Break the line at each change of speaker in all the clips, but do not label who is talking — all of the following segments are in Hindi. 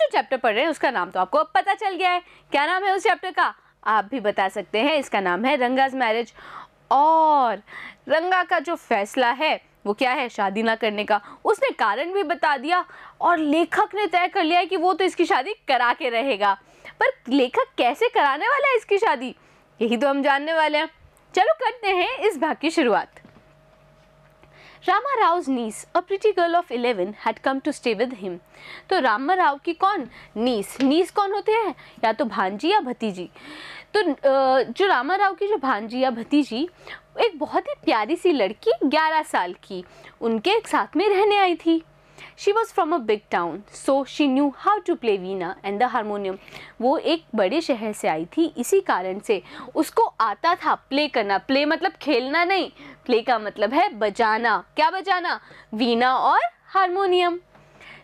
जो चैप्टर पढ़ रहे हैं उसका नाम तो आपको अब पता चल गया है क्या नाम है उस चैप्टर का आप भी बता सकते हैं इसका नाम है रंगाज मैरिज और रंगा का जो फैसला है वो क्या है शादी ना करने का उसने कारण भी बता दिया और लेखक ने तय कर लिया है कि वो तो इसकी शादी करा के रहेगा पर लेखक कैसे कराने वाला है इसकी शादी यही तो हम जानने वाले हैं चलो करते हैं इस भाग की शुरुआत Rama Rao's niece, a pretty girl of 11, had come to stay with him. तो रामा राव की कौन नीस नीस कौन होते हैं या तो भांजी या भतीजी तो जो रामा राव की जो भांजी या भतीजी एक बहुत ही प्यारी सी लड़की 11 साल की उनके साथ में रहने आई थी she was from a big town so she knew how to play veena and the harmonium वो एक बड़े शहर से आई थी इसी कारण से उसको आता था प्ले करना प्ले मतलब खेलना नहीं प्ले का मतलब है बजाना क्या बजाना वीना और harmonium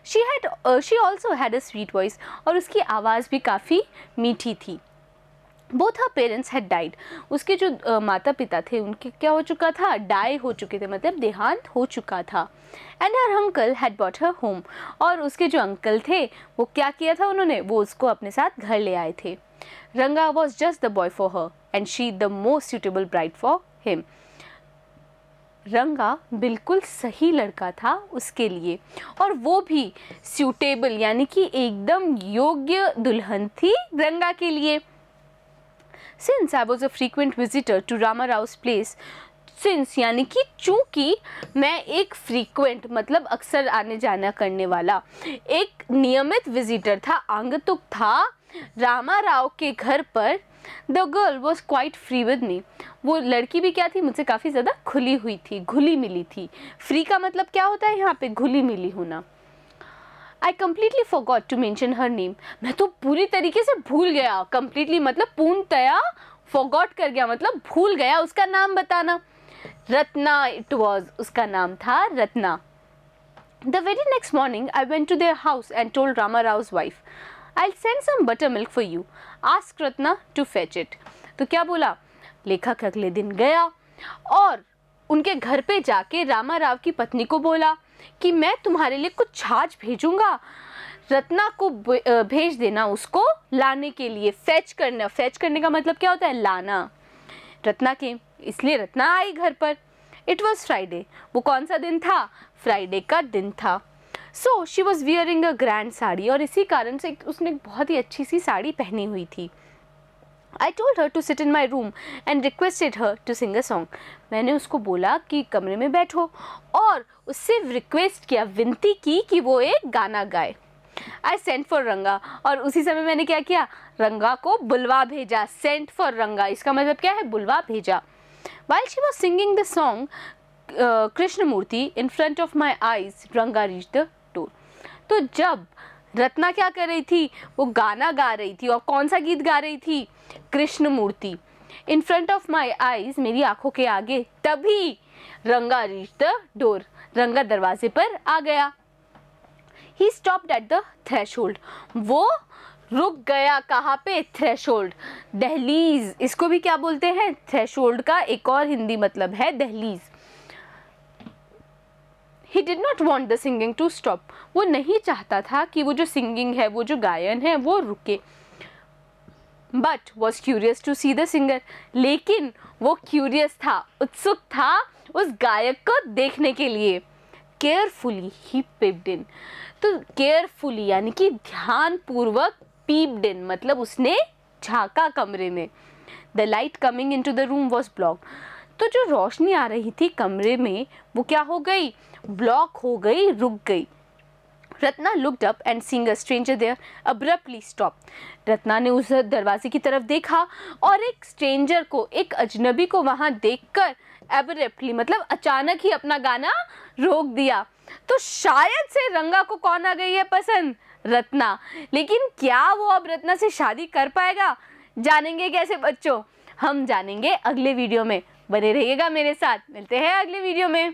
she had she also had a sweet voice और उसकी आवाज़ भी काफ़ी मीठी थी both her parents had died उसके जो uh, माता पिता थे उनके क्या हो चुका था डाई हो चुके थे मतलब देहांत हो चुका था and her uncle had bought her home और उसके जो अंकल थे वो क्या किया था उन्होंने वो उसको अपने साथ घर ले आए थे Ranga was just the boy for her and she the most suitable bride for him Ranga बिल्कुल सही लड़का था उसके लिए और वो भी सूटेबल यानी कि एकदम योग्य दुल्हन थी रंगा के लिए since I was a frequent visitor to Rama Rau's place since यानी कि चूँकि मैं एक फ्रीक्वेंट मतलब अक्सर आने जाना करने वाला एक नियमित विजिटर था आंगतुक था रामा राव के घर पर the girl was quite free with me वो लड़की भी क्या थी मुझसे काफ़ी ज़्यादा खुली हुई थी घुली मिली थी फ्री का मतलब क्या होता है यहाँ पे घुली मिली होना I completely forgot to mention her name मैं तो पूरी तरीके से भूल गया कम्प्लीटली मतलब पूर्णतया फॉरगॉट कर गया मतलब भूल गया उसका नाम बताना रत्ना इट वॉज उसका नाम था Ratna the very next morning I went to their house and told Rama Rau's wife I send some butter milk for you ask Ratna to fetch it तो क्या बोला लेखक अगले दिन गया और उनके घर पे जाके रामा राव की पत्नी को बोला कि मैं तुम्हारे लिए कुछ छाछ भेजूंगा रत्ना को भेज देना उसको लाने के लिए फेच करना फेच करने का मतलब क्या होता है लाना रत्ना के इसलिए रत्ना आई घर पर इट वॉज़ फ्राइडे वो कौन सा दिन था फ्राइडे का दिन था so she was wearing a grand sari और इसी कारण से उसने बहुत ही अच्छी सी साड़ी पहनी हुई थी I told her to sit in my room and requested her to sing a song मैंने उसको बोला कि कमरे में बैठो और उससे रिक्वेस्ट किया विनती की कि वो एक गाना गाए आई सेंट फॉर रंगा और उसी समय मैंने क्या किया रंगा को बुलवा भेजा सेंट फॉर रंगा इसका मतलब क्या है बुलवा भेजा while she was singing the song Murthy in front of my eyes Ranga reach the door तो जब रत्ना क्या कर रही थी वो गाना गा रही थी और कौन सा गीत गा रही थी Krishna Murthy in front of my eyes मेरी आंखों के आगे तभी रंगा रीच द डोर रंगा दरवाजे पर आ गया he stopped at the thresh वो रुक गया कहाँ पे थ्रेश दहलीज इसको भी क्या बोलते हैं थ्रेश का एक और हिंदी मतलब है दहलीज he did not want the singing to stop वो नहीं चाहता था कि वो जो सिंगिंग है वो जो गायन है वो रुके but was curious to see the singer लेकिन वो क्यूरियस था उत्सुक था उस गायक को देखने के लिए केयरफुली ही पिप्ड इन तो केयरफुली यानी कि ध्यानपूर्वक पीप्ड इन मतलब उसने झांका कमरे में the light coming into the room was block तो जो रोशनी आ रही थी कमरे में वो क्या हो गई ब्लॉक हो गई रुक गई Ratna looked up and seeing a stranger there abruptly stop Ratna ने उस दरवाजे की तरफ देखा और एक स्ट्रेंजर को एक अजनबी को वहाँ देखकर एब्रप्टली मतलब अचानक ही अपना गाना रोक दिया तो शायद से रंगा को कौन आ गई है पसंद रत्ना लेकिन क्या वो अब रत्ना से शादी कर पाएगा जानेंगे कैसे बच्चों हम जानेंगे अगले वीडियो में बने रहिएगा मेरे साथ मिलते हैं अगले वीडियो में